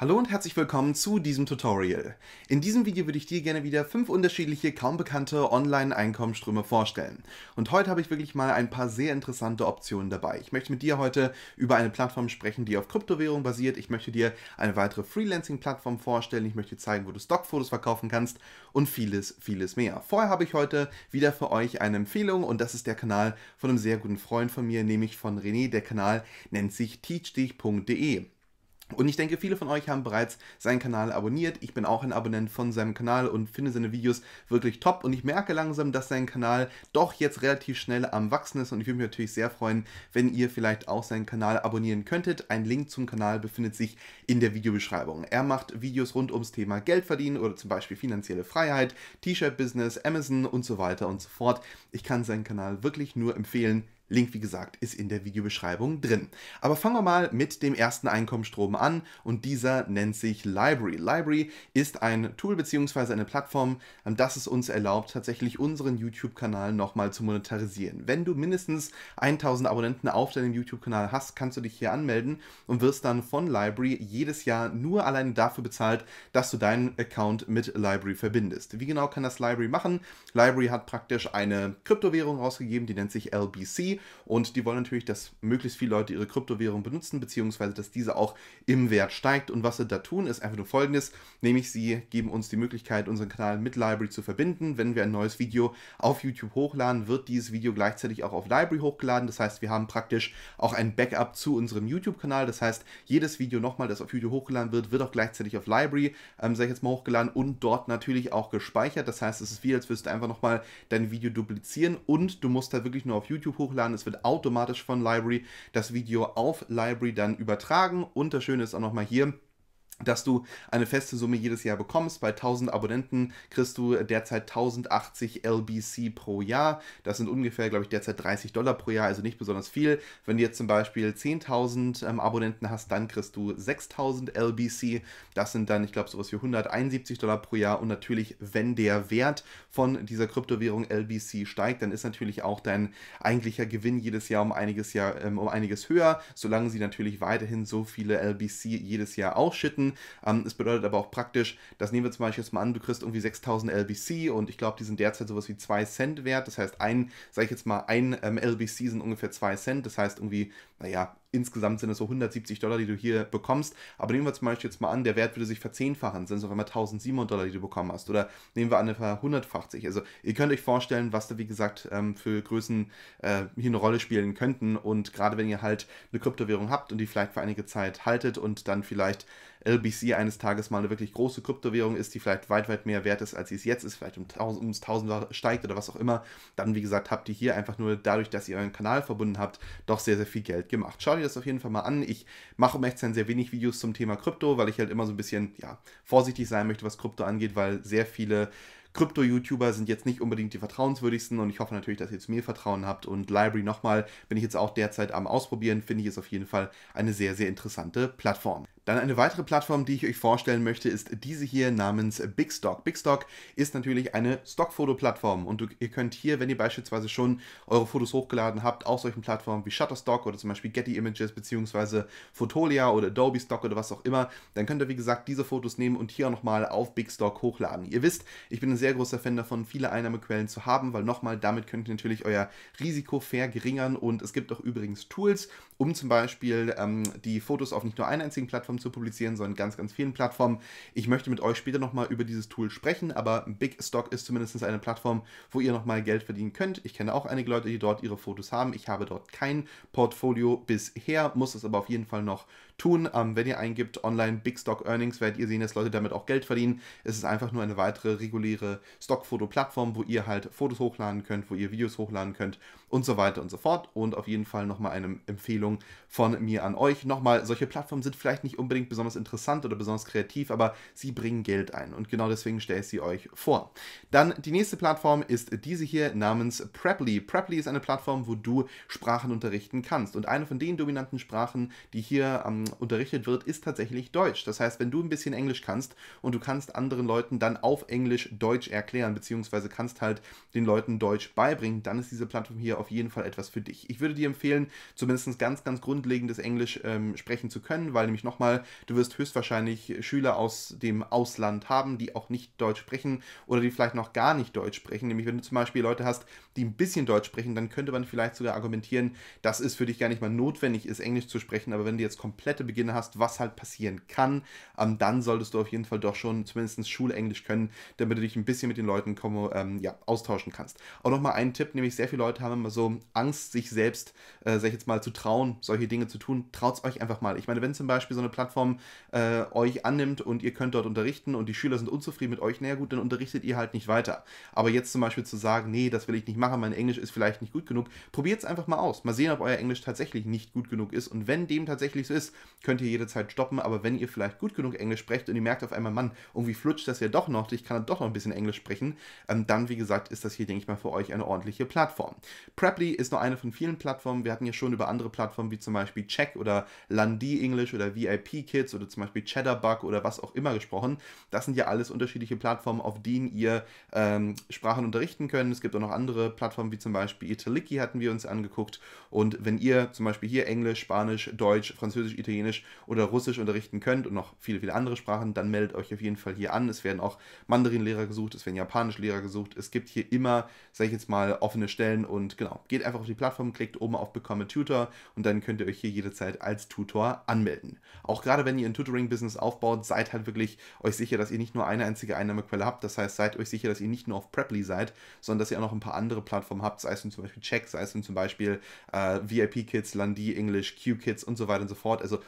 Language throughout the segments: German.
Hallo und herzlich willkommen zu diesem Tutorial. In diesem Video würde ich dir gerne wieder fünf unterschiedliche, kaum bekannte Online-Einkommensströme vorstellen. Und heute habe ich wirklich mal ein paar sehr interessante Optionen dabei. Ich möchte mit dir heute über eine Plattform sprechen, die auf Kryptowährung basiert. Ich möchte dir eine weitere Freelancing-Plattform vorstellen. Ich möchte dir zeigen, wo du Stockfotos verkaufen kannst und vieles, vieles mehr. Vorher habe ich heute wieder für euch eine Empfehlung und das ist der Kanal von einem sehr guten Freund von mir, nämlich von René. Der Kanal nennt sich teachdich.de. Und ich denke, viele von euch haben bereits seinen Kanal abonniert. Ich bin auch ein Abonnent von seinem Kanal und finde seine Videos wirklich top. Und ich merke langsam, dass sein Kanal doch jetzt relativ schnell am Wachsen ist. Und ich würde mich natürlich sehr freuen, wenn ihr vielleicht auch seinen Kanal abonnieren könntet. Ein Link zum Kanal befindet sich in der Videobeschreibung. Er macht Videos rund ums Thema Geld verdienen oder zum Beispiel finanzielle Freiheit, T-Shirt-Business, Amazon und so weiter und so fort. Ich kann seinen Kanal wirklich nur empfehlen Link, wie gesagt, ist in der Videobeschreibung drin. Aber fangen wir mal mit dem ersten Einkommensstrom an und dieser nennt sich Library. Library ist ein Tool bzw. eine Plattform, ähm, das es uns erlaubt, tatsächlich unseren YouTube-Kanal nochmal zu monetarisieren. Wenn du mindestens 1000 Abonnenten auf deinem YouTube-Kanal hast, kannst du dich hier anmelden und wirst dann von Library jedes Jahr nur alleine dafür bezahlt, dass du deinen Account mit Library verbindest. Wie genau kann das Library machen? Library hat praktisch eine Kryptowährung rausgegeben, die nennt sich LBC und die wollen natürlich, dass möglichst viele Leute ihre Kryptowährung benutzen, beziehungsweise dass diese auch im Wert steigt. Und was sie da tun, ist einfach nur folgendes, nämlich sie geben uns die Möglichkeit, unseren Kanal mit Library zu verbinden. Wenn wir ein neues Video auf YouTube hochladen, wird dieses Video gleichzeitig auch auf Library hochgeladen. Das heißt, wir haben praktisch auch ein Backup zu unserem YouTube-Kanal. Das heißt, jedes Video nochmal, das auf YouTube hochgeladen wird, wird auch gleichzeitig auf Library, ähm, sag ich jetzt mal, hochgeladen und dort natürlich auch gespeichert. Das heißt, es ist wie, als würdest du einfach nochmal dein Video duplizieren und du musst da wirklich nur auf YouTube hochladen runterladen, es wird automatisch von Library das Video auf Library dann übertragen und das Schöne ist auch nochmal hier, dass du eine feste Summe jedes Jahr bekommst. Bei 1000 Abonnenten kriegst du derzeit 1080 LBC pro Jahr. Das sind ungefähr, glaube ich, derzeit 30 Dollar pro Jahr, also nicht besonders viel. Wenn du jetzt zum Beispiel 10.000 ähm, Abonnenten hast, dann kriegst du 6.000 LBC. Das sind dann, ich glaube, sowas wie 171 Dollar pro Jahr. Und natürlich, wenn der Wert von dieser Kryptowährung LBC steigt, dann ist natürlich auch dein eigentlicher Gewinn jedes Jahr um einiges, Jahr, ähm, um einiges höher, solange sie natürlich weiterhin so viele LBC jedes Jahr ausschütten. Sachen. Ähm, es bedeutet aber auch praktisch, das nehmen wir zum Beispiel jetzt mal an, du kriegst irgendwie 6000 LBC und ich glaube, die sind derzeit sowas wie 2 Cent wert. Das heißt, ein, sage ich jetzt mal, ein ähm, LBC sind ungefähr 2 Cent. Das heißt irgendwie, naja, insgesamt sind es so 170 Dollar, die du hier bekommst. Aber nehmen wir zum Beispiel jetzt mal an, der Wert würde sich verzehnfachen, sind es auf einmal 1700 Dollar, die du bekommen hast. Oder nehmen wir an, der 150. Also ihr könnt euch vorstellen, was da wie gesagt ähm, für Größen äh, hier eine Rolle spielen könnten. Und gerade wenn ihr halt eine Kryptowährung habt und die vielleicht für einige Zeit haltet und dann vielleicht LBC eines Tages mal eine wirklich große Kryptowährung ist, die vielleicht weit, weit mehr wert ist, als sie es jetzt ist, vielleicht um, ums Tausendfache steigt oder was auch immer, dann wie gesagt habt ihr hier einfach nur dadurch, dass ihr euren Kanal verbunden habt, doch sehr, sehr viel Geld gemacht. Schaut dir das auf jeden Fall mal an. Ich mache um echt sehr wenig Videos zum Thema Krypto, weil ich halt immer so ein bisschen ja, vorsichtig sein möchte, was Krypto angeht, weil sehr viele Krypto-YouTuber sind jetzt nicht unbedingt die vertrauenswürdigsten und ich hoffe natürlich, dass ihr zu mir Vertrauen habt. Und Library nochmal bin ich jetzt auch derzeit am Ausprobieren, finde ich es auf jeden Fall eine sehr, sehr interessante Plattform. Dann eine weitere Plattform, die ich euch vorstellen möchte, ist diese hier namens Bigstock. Bigstock ist natürlich eine Stockfoto-Plattform und du, ihr könnt hier, wenn ihr beispielsweise schon eure Fotos hochgeladen habt, auf solchen Plattformen wie Shutterstock oder zum Beispiel Getty Images bzw. Fotolia oder Adobe Stock oder was auch immer, dann könnt ihr wie gesagt diese Fotos nehmen und hier auch nochmal auf Bigstock hochladen. Ihr wisst, ich bin ein sehr großer Fan davon, viele Einnahmequellen zu haben, weil nochmal, damit könnt ihr natürlich euer Risiko verringern und es gibt auch übrigens Tools, um zum Beispiel ähm, die Fotos auf nicht nur einer einzigen Plattform Plattformen zu publizieren, sondern ganz, ganz vielen Plattformen. Ich möchte mit euch später nochmal über dieses Tool sprechen, aber Big Stock ist zumindest eine Plattform, wo ihr nochmal Geld verdienen könnt. Ich kenne auch einige Leute, die dort ihre Fotos haben. Ich habe dort kein Portfolio bisher, muss es aber auf jeden Fall noch tun. Ähm, wenn ihr eingibt online Big Stock Earnings, werdet ihr sehen, dass Leute damit auch Geld verdienen. Es ist einfach nur eine weitere reguläre Stockfoto-Plattform, wo ihr halt Fotos hochladen könnt, wo ihr Videos hochladen könnt und so weiter und so fort. Und auf jeden Fall nochmal eine Empfehlung von mir an euch. Nochmal, solche Plattformen sind vielleicht nicht unbedingt besonders interessant oder besonders kreativ, aber sie bringen Geld ein. Und genau deswegen stelle ich sie euch vor. Dann die nächste Plattform ist diese hier namens Preply. Preply ist eine Plattform, wo du Sprachen unterrichten kannst. Und eine von den dominanten Sprachen, die hier ähm, unterrichtet wird, ist tatsächlich Deutsch. Das heißt, wenn du ein bisschen Englisch kannst und du kannst anderen Leuten dann auf Englisch Deutsch erklären, beziehungsweise kannst halt den Leuten Deutsch beibringen, dann ist diese Plattform hier auf jeden Fall etwas für dich. Ich würde dir empfehlen, zumindest ganz, ganz grundlegendes Englisch ähm, sprechen zu können, weil nämlich nochmal, du wirst höchstwahrscheinlich Schüler aus dem Ausland haben, die auch nicht Deutsch sprechen oder die vielleicht noch gar nicht Deutsch sprechen. Nämlich, wenn du zum Beispiel Leute hast, die ein bisschen Deutsch sprechen, dann könnte man vielleicht sogar argumentieren, dass es für dich gar nicht mal notwendig ist, Englisch zu sprechen. Aber wenn du jetzt komplette Beginner hast, was halt passieren kann, ähm, dann solltest du auf jeden Fall doch schon zumindest Schulenglisch können, damit du dich ein bisschen mit den Leuten ähm, ja, austauschen kannst. Auch nochmal ein Tipp, nämlich sehr viele Leute haben immer immer so Angst, sich selbst, äh, sag ich jetzt mal, zu trauen, solche Dinge zu tun. traut es euch einfach mal. Ich meine, wenn zum Beispiel so eine Plattform äh, euch annimmt und ihr könnt dort unterrichten und die Schüler sind unzufrieden mit euch, naja gut, dann unterrichtet ihr halt nicht weiter. Aber jetzt zum Beispiel zu sagen, nee, das will ich nicht machen, mein Englisch ist vielleicht nicht gut genug, probiert es einfach mal aus. Mal sehen, ob euer Englisch tatsächlich nicht gut genug ist. Und wenn dem tatsächlich so ist, könnt ihr jederzeit stoppen. Aber wenn ihr vielleicht gut genug Englisch sprecht und ihr merkt auf einmal, Mann, irgendwie flutscht das ja doch noch, ich kann doch noch ein bisschen Englisch sprechen, ähm, dann, wie gesagt, ist das hier, denke ich mal, für euch eine ordentliche Plattform. Preply ist nur eine von vielen Plattformen. Wir hatten ja schon über andere Plattformen wie zum Beispiel Check oder Landi English oder VIP Kids oder zum Beispiel Cheddarbug oder was auch immer gesprochen. Das sind ja alles unterschiedliche Plattformen, auf denen ihr ähm, Sprachen unterrichten könnt. Es gibt auch noch andere Plattformen wie zum Beispiel Italiki hatten wir uns angeguckt. Und wenn ihr zum Beispiel hier Englisch, Spanisch, Deutsch, Französisch, Italienisch oder Russisch unterrichten könnt und noch viele, viele andere Sprachen, dann meldet euch auf jeden Fall hier an. Es werden auch Mandarinlehrer gesucht, es werden Japanischlehrer gesucht. Es gibt hier immer, sage ich jetzt mal, offene Stellen und genau Genau, geht einfach auf die Plattform, klickt oben auf Become a Tutor und dann könnt ihr euch hier jederzeit als Tutor anmelden. Auch gerade wenn ihr ein Tutoring-Business aufbaut, seid halt wirklich euch sicher, dass ihr nicht nur eine einzige Einnahmequelle habt. Das heißt, seid euch sicher, dass ihr nicht nur auf Preply seid, sondern dass ihr auch noch ein paar andere Plattformen habt, sei es zum Beispiel Check, sei es zum Beispiel äh, VIP-Kids, Landi, English, Q-Kids und so weiter und so fort. Also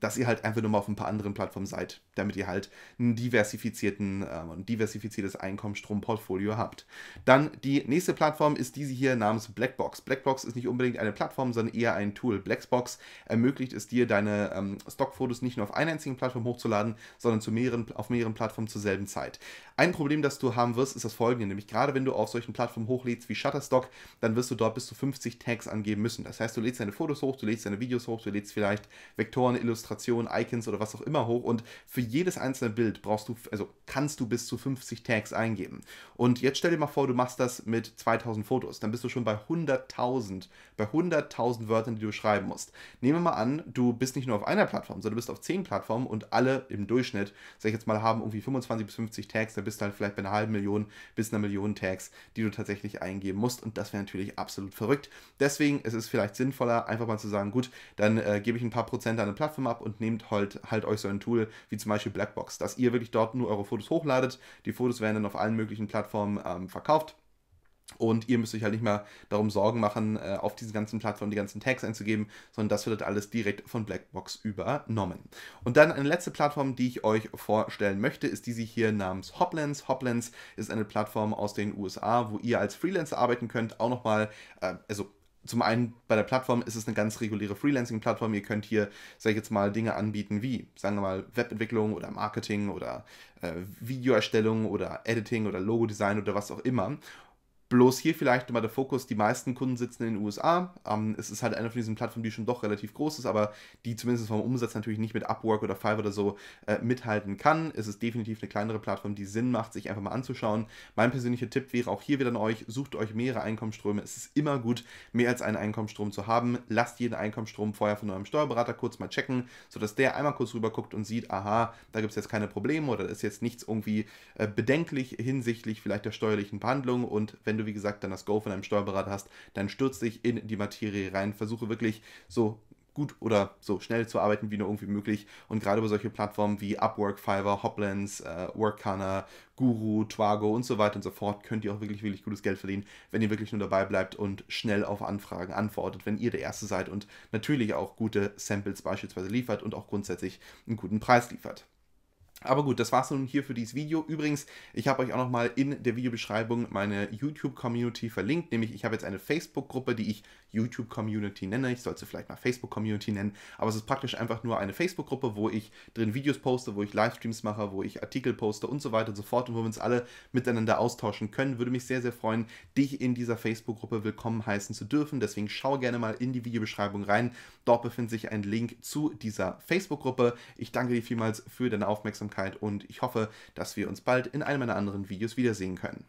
dass ihr halt einfach nur mal auf ein paar anderen Plattformen seid, damit ihr halt einen diversifizierten, äh, ein diversifiziertes Einkommensstromportfolio habt. Dann die nächste Plattform ist diese hier namens Blackbox. Blackbox ist nicht unbedingt eine Plattform, sondern eher ein Tool. Blackbox ermöglicht es dir, deine ähm, Stockfotos nicht nur auf einer einzigen Plattform hochzuladen, sondern zu mehreren, auf mehreren Plattformen zur selben Zeit. Ein Problem, das du haben wirst, ist das folgende, nämlich gerade wenn du auf solchen Plattformen hochlädst wie Shutterstock, dann wirst du dort bis zu 50 Tags angeben müssen. Das heißt, du lädst deine Fotos hoch, du lädst deine Videos hoch, du lädst vielleicht Vektoren, Illustrationen, Illustrationen, Icons oder was auch immer hoch und für jedes einzelne Bild brauchst du, also kannst du bis zu 50 Tags eingeben. Und jetzt stell dir mal vor, du machst das mit 2000 Fotos, dann bist du schon bei 100.000, bei 100.000 Wörtern, die du schreiben musst. Nehmen wir mal an, du bist nicht nur auf einer Plattform, sondern du bist auf 10 Plattformen und alle im Durchschnitt, sag ich jetzt mal, haben irgendwie 25 bis 50 Tags, da bist du halt vielleicht bei einer halben Million bis einer Million Tags, die du tatsächlich eingeben musst und das wäre natürlich absolut verrückt. Deswegen ist es vielleicht sinnvoller, einfach mal zu sagen, gut, dann äh, gebe ich ein paar Prozent an eine Plattform ab, und nehmt halt, halt euch so ein Tool wie zum Beispiel Blackbox, dass ihr wirklich dort nur eure Fotos hochladet. Die Fotos werden dann auf allen möglichen Plattformen ähm, verkauft. Und ihr müsst euch halt nicht mehr darum Sorgen machen, äh, auf diesen ganzen Plattformen die ganzen Tags einzugeben, sondern das wird halt alles direkt von Blackbox übernommen. Und dann eine letzte Plattform, die ich euch vorstellen möchte, ist diese hier namens Hoplens. Hoplens ist eine Plattform aus den USA, wo ihr als Freelancer arbeiten könnt, auch nochmal, äh, also zum einen bei der Plattform ist es eine ganz reguläre Freelancing-Plattform. Ihr könnt hier, sag ich jetzt mal, Dinge anbieten wie, sagen wir mal, Webentwicklung oder Marketing oder äh, Videoerstellung oder Editing oder Logodesign oder was auch immer. Bloß hier vielleicht mal der Fokus, die meisten Kunden sitzen in den USA. Ähm, es ist halt eine von diesen Plattformen, die schon doch relativ groß ist, aber die zumindest vom Umsatz natürlich nicht mit Upwork oder Fiverr oder so äh, mithalten kann. Es ist definitiv eine kleinere Plattform, die Sinn macht, sich einfach mal anzuschauen. Mein persönlicher Tipp wäre auch hier wieder an euch, sucht euch mehrere Einkommensströme. Es ist immer gut, mehr als einen Einkommensstrom zu haben. Lasst jeden Einkommensstrom vorher von eurem Steuerberater kurz mal checken, sodass der einmal kurz rüber guckt und sieht, aha, da gibt es jetzt keine Probleme oder ist jetzt nichts irgendwie äh, bedenklich hinsichtlich vielleicht der steuerlichen Behandlung und wenn du, wie gesagt, dann das Go von einem Steuerberater hast, dann stürze dich in die Materie rein, versuche wirklich so gut oder so schnell zu arbeiten wie nur irgendwie möglich. Und gerade über solche Plattformen wie Upwork, Fiverr, Hoplands, äh, Workana, Guru, Twago und so weiter und so fort könnt ihr auch wirklich, wirklich gutes Geld verdienen, wenn ihr wirklich nur dabei bleibt und schnell auf Anfragen antwortet, wenn ihr der Erste seid und natürlich auch gute Samples beispielsweise liefert und auch grundsätzlich einen guten Preis liefert. Aber gut, das war's nun hier für dieses Video. Übrigens, ich habe euch auch nochmal in der Videobeschreibung meine YouTube-Community verlinkt, nämlich ich habe jetzt eine Facebook-Gruppe, die ich YouTube-Community nenne. Ich sollte sie vielleicht mal Facebook-Community nennen, aber es ist praktisch einfach nur eine Facebook-Gruppe, wo ich drin Videos poste, wo ich Livestreams mache, wo ich Artikel poste und so weiter und so fort und wo wir uns alle miteinander austauschen können. Würde mich sehr, sehr freuen, dich in dieser Facebook-Gruppe willkommen heißen zu dürfen. Deswegen schau gerne mal in die Videobeschreibung rein. Dort befindet sich ein Link zu dieser Facebook-Gruppe. Ich danke dir vielmals für deine Aufmerksamkeit Aufmerksamkeit und ich hoffe, dass wir uns bald in einem meiner anderen Videos wiedersehen können.